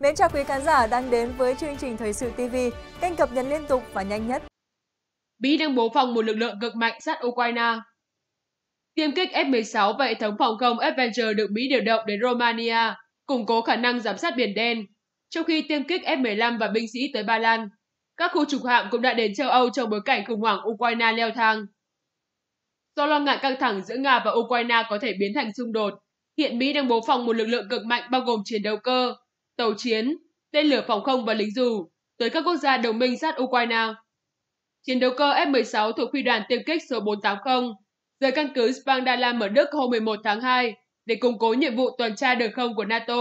Mến chào quý khán giả đang đến với chương trình Thời sự TV, kênh cập nhật liên tục và nhanh nhất. Mỹ đang bố phòng một lực lượng cực mạnh sát Ukraine. Tiêm kích F-16 và hệ thống phòng không Avenger được Mỹ điều động đến Romania, củng cố khả năng giám sát Biển Đen, trong khi tiêm kích F-15 và binh sĩ tới Ba Lan. Các khu trục hạm cũng đã đến châu Âu trong bối cảnh khủng hoảng Ukraine leo thang. Do lo ngại căng thẳng giữa Nga và Ukraine có thể biến thành xung đột, hiện Mỹ đang bố phòng một lực lượng cực mạnh bao gồm chiến đấu cơ, tàu chiến, tên lửa phòng không và lính dù tới các quốc gia đồng minh sát Ukraine. Chiến đấu cơ F-16 thuộc phi đoàn tiêm kích số 480 rời căn cứ Spangdala ở Đức hôm 11 tháng 2 để củng cố nhiệm vụ tuần tra đường không của NATO,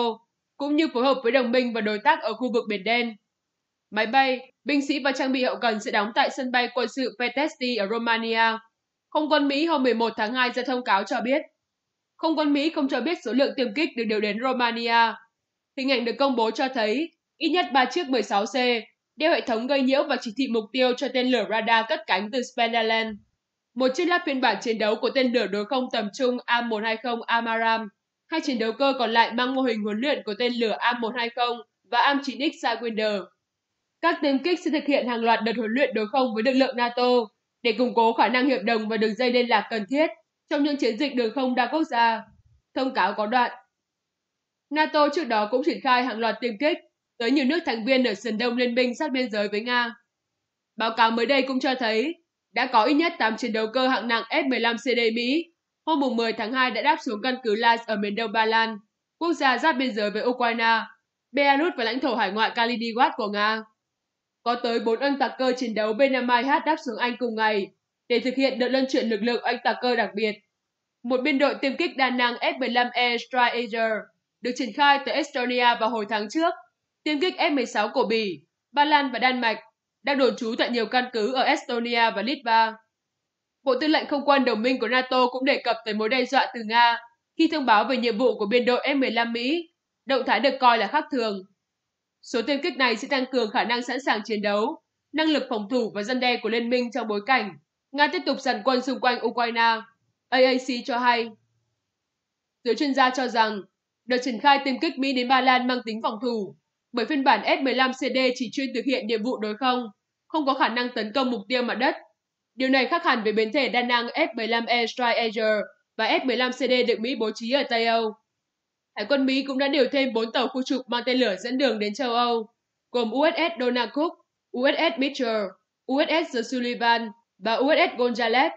cũng như phối hợp với đồng minh và đối tác ở khu vực Biển Đen. Máy bay, binh sĩ và trang bị hậu cần sẽ đóng tại sân bay quân sự Petesti ở Romania. Không quân Mỹ hôm 11 tháng 2 ra thông cáo cho biết. Không quân Mỹ không cho biết số lượng tiêm kích được điều đến Romania, Hình ảnh được công bố cho thấy ít nhất 3 chiếc 16C đeo hệ thống gây nhiễu và chỉ thị mục tiêu cho tên lửa radar cất cánh từ Spandalen. Một chiếc lắp phiên bản chiến đấu của tên lửa đối không tầm trung A120 Amaram. Hai chiến đấu cơ còn lại mang mô hình huấn luyện của tên lửa A120 và Am-9X Sidewinder. Các tên kích sẽ thực hiện hàng loạt đợt huấn luyện đối không với lực lượng NATO để củng cố khả năng hiệp đồng và đường dây liên lạc cần thiết trong những chiến dịch đường không đa quốc gia. Thông cáo có đoạn NATO trước đó cũng triển khai hàng loạt tiêm kích tới nhiều nước thành viên ở sườn đông liên minh sát biên giới với Nga. Báo cáo mới đây cũng cho thấy đã có ít nhất 8 chiến đấu cơ hạng nặng F-15CD Mỹ hôm 10 tháng 2 đã đáp xuống căn cứ Lais ở miền đông Ba Lan, quốc gia giáp biên giới với Ukraine, Belarus và lãnh thổ hải ngoại Kaliningrad của Nga. Có tới 4 oanh tạc cơ chiến đấu B-52H đáp xuống Anh cùng ngày để thực hiện đợt lân chuyển lực lượng anh tạc cơ đặc biệt. Một biên đội tiêm kích đa năng F-15 E Strider được triển khai tới Estonia vào hồi tháng trước. Tiêm kích F-16 của Bỉ, Ba Lan và Đan Mạch đang đồn trú tại nhiều căn cứ ở Estonia và Litva. Bộ Tư lệnh Không quân đồng minh của NATO cũng đề cập tới mối đe dọa từ Nga khi thông báo về nhiệm vụ của biên đội F-15 Mỹ, động thái được coi là khác thường. Số tiêm kích này sẽ tăng cường khả năng sẵn sàng chiến đấu, năng lực phòng thủ và dân đe của liên minh trong bối cảnh Nga tiếp tục dàn quân xung quanh Ukraine, AAC cho hay. Giới chuyên gia cho rằng Đợt triển khai tiêm kích Mỹ đến Ba Lan mang tính phòng thủ, bởi phiên bản S-15CD chỉ chuyên thực hiện nhiệm vụ đối không, không có khả năng tấn công mục tiêu mặt đất. Điều này khác hẳn với biến thể đa năng F-15 Airstrike Aegir và F-15CD được Mỹ bố trí ở Tây Âu. Hải quân Mỹ cũng đã điều thêm 4 tàu khu trục mang tên lửa dẫn đường đến châu Âu, gồm USS Donald Cook, USS Mitchell, USS The Sullivan và USS Gonzales.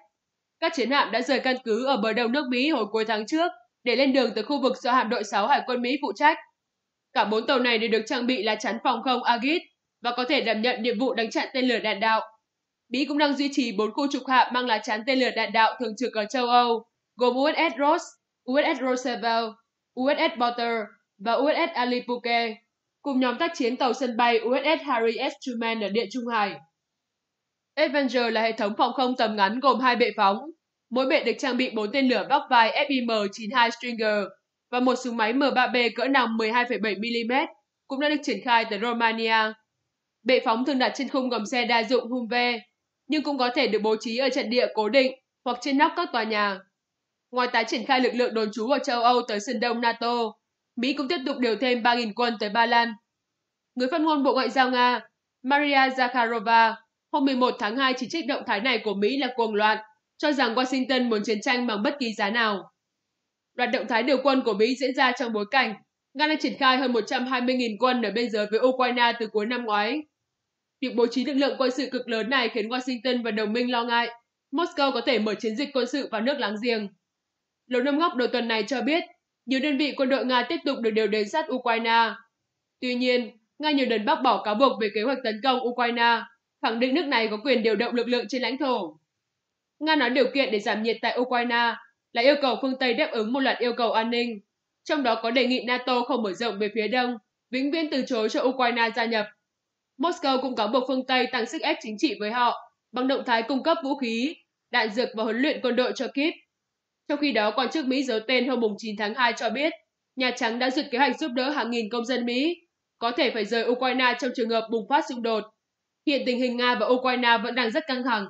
Các chiến hạm đã rời căn cứ ở bờ đông nước Mỹ hồi cuối tháng trước để lên đường từ khu vực do hạm đội 6 Hải quân Mỹ phụ trách. Cả bốn tàu này đều được trang bị là chắn phòng không Agit và có thể đảm nhận nhiệm vụ đánh chặn tên lửa đạn đạo. Mỹ cũng đang duy trì bốn khu trục hạm mang lá chắn tên lửa đạn đạo thường trực ở châu Âu, gồm USS Ross, USS Roosevelt, USS Porter và USS Alipuke, cùng nhóm tác chiến tàu sân bay USS Harry S. Truman ở Địa Trung Hải. Avenger là hệ thống phòng không tầm ngắn gồm hai bệ phóng, Mỗi bệ được trang bị 4 tên lửa vóc vai FIM-92 Stringer và một súng máy M3B cỡ nòng 12,7mm cũng đã được triển khai tới Romania. Bệ phóng thường đặt trên khung gầm xe đa dụng Humvee, nhưng cũng có thể được bố trí ở trận địa cố định hoặc trên nóc các tòa nhà. Ngoài tái triển khai lực lượng đồn trú ở châu Âu tới sân đông NATO, Mỹ cũng tiếp tục điều thêm 3.000 quân tới Ba Lan. Người phát ngôn Bộ Ngoại giao Nga Maria Zakharova hôm 11 tháng 2 chỉ trích động thái này của Mỹ là cuồng loạn cho rằng Washington muốn chiến tranh bằng bất kỳ giá nào. Loạt động thái điều quân của Mỹ diễn ra trong bối cảnh Nga đã triển khai hơn 120.000 quân ở biên giới với Ukraine từ cuối năm ngoái. Việc bố trí lực lượng quân sự cực lớn này khiến Washington và đồng minh lo ngại Moscow có thể mở chiến dịch quân sự vào nước láng giềng. Lầu Năm Góc đầu tuần này cho biết nhiều đơn vị quân đội Nga tiếp tục được điều đến sát Ukraine. Tuy nhiên, Nga nhiều lần bác bỏ cáo buộc về kế hoạch tấn công Ukraine, khẳng định nước này có quyền điều động lực lượng trên lãnh thổ. Nga nói điều kiện để giảm nhiệt tại Ukraine là yêu cầu phương Tây đáp ứng một loạt yêu cầu an ninh, trong đó có đề nghị NATO không mở rộng về phía đông, vĩnh viễn từ chối cho Ukraine gia nhập. Moscow cũng cáo buộc phương Tây tăng sức ép chính trị với họ bằng động thái cung cấp vũ khí, đạn dược và huấn luyện quân đội cho Kiev. Trong khi đó, quan chức Mỹ giấu tên hôm 9 tháng 2 cho biết, Nhà Trắng đã duyệt kế hoạch giúp đỡ hàng nghìn công dân Mỹ có thể phải rời Ukraine trong trường hợp bùng phát xung đột. Hiện tình hình Nga và Ukraine vẫn đang rất căng thẳng.